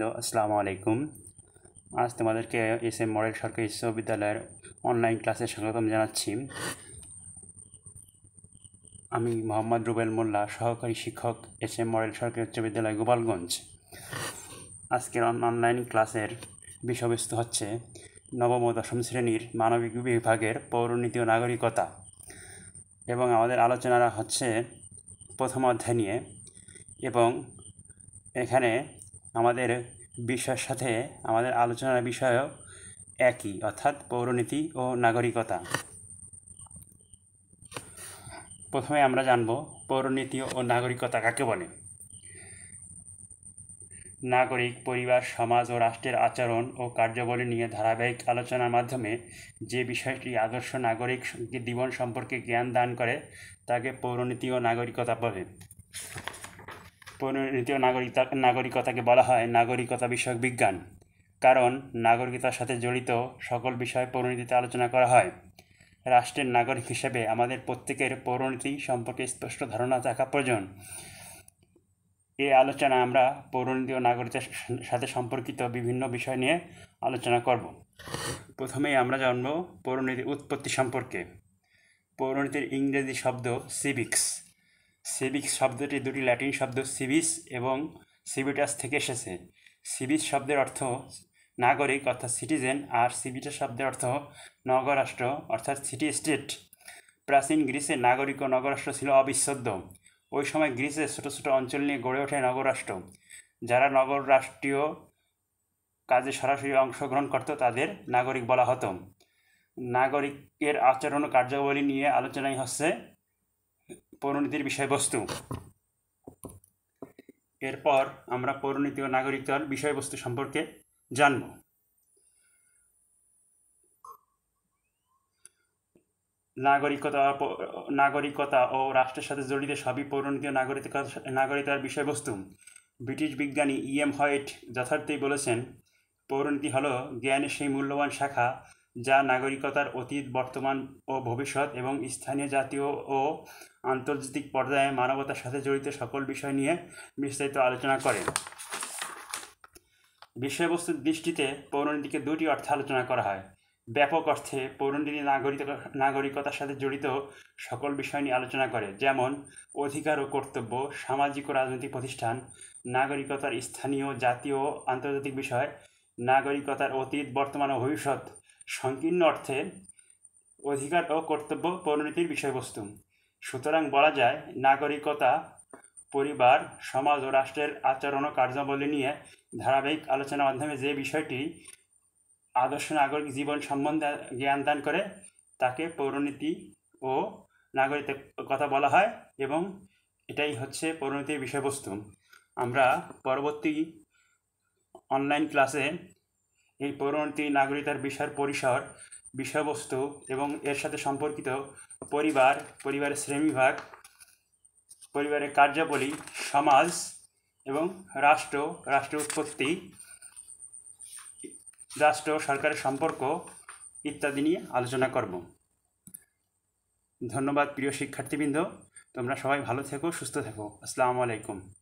বন্ধু আসসালামু আলাইকুম আজ তোমাদেরকে এস এম মডেল সরকারি বিশ্ববিদ্যালয়ের অনলাইন ক্লাসে স্বাগতম জানাচ্ছি আমি মোহাম্মদ রুবেল মোল্লা সহকারী শিক্ষক এস এম মডেল সরকারি উচ্চ বিদ্যালয় গোপালগঞ্জ আজকের অনলাইন ক্লাসের বিষয়বস্তু হচ্ছে নবম ও দশম শ্রেণীর মানবিক বিভাগের পৌরনীতি ও নাগরিকতা এবং আমাদের আলোচনারা হচ্ছে প্রথম অধ্যায় নিয়ে এবং এখানে আমাদের বিষয়ের সাথে আমাদের আলোচনার বিষয়ও একই অর্থাৎ পৌরনীতি ও নাগরিকতা প্রথমে আমরা জানব পৌরনীতি ও নাগরিকতা কাকে বলে নাগরিক পরিবার সমাজ ও রাষ্ট্রের আচরণ ও কার্যাবলী নিয়ে ধারাবাহিক আলোচনার মাধ্যমে যে বিষয়টি আদর্শ নাগরিক জীবন সম্পর্কে জ্ঞান দান করে তাকে পৌরনীতি ও নাগরিকতা বলে পরিণীতীয় নাগরিকতা নাগরিকতাকে বলা হয় নাগরিকতা বিষয়ক বিজ্ঞান কারণ নাগরিকতার সাথে জড়িত সকল বিষয় পৌরনীতিতে আলোচনা করা হয় রাষ্ট্রের নাগরিক হিসেবে আমাদের প্রত্যেকের পরিণতি সম্পর্কে স্পষ্ট ধারণা থাকা প্রয়োজন এ আলোচনা আমরা পৌরনীতীয় ও সাথে সম্পর্কিত বিভিন্ন বিষয় নিয়ে আলোচনা করব প্রথমেই আমরা জানব পৌরনীতির উৎপত্তি সম্পর্কে পৌরনীতির ইংরেজি শব্দ সিভিক্স সিভিক শব্দটি দুটি ল্যাটিন শব্দ সিভিস এবং সিভিটাস থেকে এসেছে সিভিস শব্দের অর্থ নাগরিক অর্থাৎ সিটিজেন আর সিভিটাস শব্দের অর্থ নগরাষ্ট্র অর্থাৎ সিটি স্টেট প্রাচীন গ্রিসে নাগরিক ও নগরাষ্ট্র ছিল অবিচ্ছেদ্য ওই সময় গ্রিসে ছোটো ছোটো অঞ্চল নিয়ে গড়ে ওঠে নগরাষ্ট্র যারা নগর রাষ্ট্রীয় কাজে সরাসরি অংশগ্রহণ করত তাদের নাগরিক বলা হতো নাগরিকের আচরণ ও কার্যাবলী নিয়ে আলোচনাই হচ্ছে পৌরনীতির বিষয়বস্তু এরপর আমরা পরিণতি ও নাগরিকতার বিষয়বস্তু সম্পর্কে জানব নাগরিকতা নাগরিকতা ও রাষ্ট্রের সাথে জড়িত সবই পরিণতি ও নাগরিকতা নাগরিকতার বিষয়বস্তু ব্রিটিশ বিজ্ঞানী ইএম এম হোয়াইট যথার্থই বলেছেন পৌরনীতি হলো জ্ঞানের সেই মূল্যবান শাখা যা নাগরিকতার অতীত বর্তমান ও ভবিষ্যৎ এবং স্থানীয় জাতীয় ও আন্তর্জাতিক পর্যায়ে মানবতার সাথে জড়িত সকল বিষয় নিয়ে বিস্তারিত আলোচনা করে বিষয়বস্তুর দৃষ্টিতে পৌরনীতিকে দুটি অর্থে আলোচনা করা হয় ব্যাপক অর্থে পৌরনীতি নাগরিক নাগরিকতার সাথে জড়িত সকল বিষয় নিয়ে আলোচনা করে যেমন অধিকার ও কর্তব্য সামাজিক ও রাজনৈতিক প্রতিষ্ঠান নাগরিকতার স্থানীয় জাতীয় আন্তর্জাতিক বিষয় নাগরিকতার অতীত বর্তমান ও ভবিষ্যৎ সংকীর্ণ অর্থে অধিকার ও কর্তব্য পরিণতির বিষয়বস্তু সুতরাং বলা যায় নাগরিকতা পরিবার সমাজ ও রাষ্ট্রের আচরণ ও কার্যাবলী নিয়ে ধারাবাহিক আলোচনার মাধ্যমে যে বিষয়টি আদর্শ নাগরিক জীবন সম্বন্ধে জ্ঞান দান করে তাকে পৌরনীতি ও নাগরিকের কথা বলা হয় এবং এটাই হচ্ছে পৌরনীতির বিষয়বস্তু আমরা পরবর্তী অনলাইন ক্লাসে এই পৌরণটি নাগরিকতার বিষয়ের পরিসর বিষয়বস্তু এবং এর সাথে সম্পর্কিত পরিবার পরিবারের শ্রেণীবিভাগ পরিবারের কার্যাবলী সমাজ এবং রাষ্ট্র রাষ্ট্র উৎপত্তি রাষ্ট্র সরকারের সম্পর্ক ইত্যাদি নিয়ে আলোচনা করব ধন্যবাদ প্রিয় শিক্ষার্থীবৃন্দ তোমরা সবাই ভালো থেকো সুস্থ থেকো আসসালামু আলাইকুম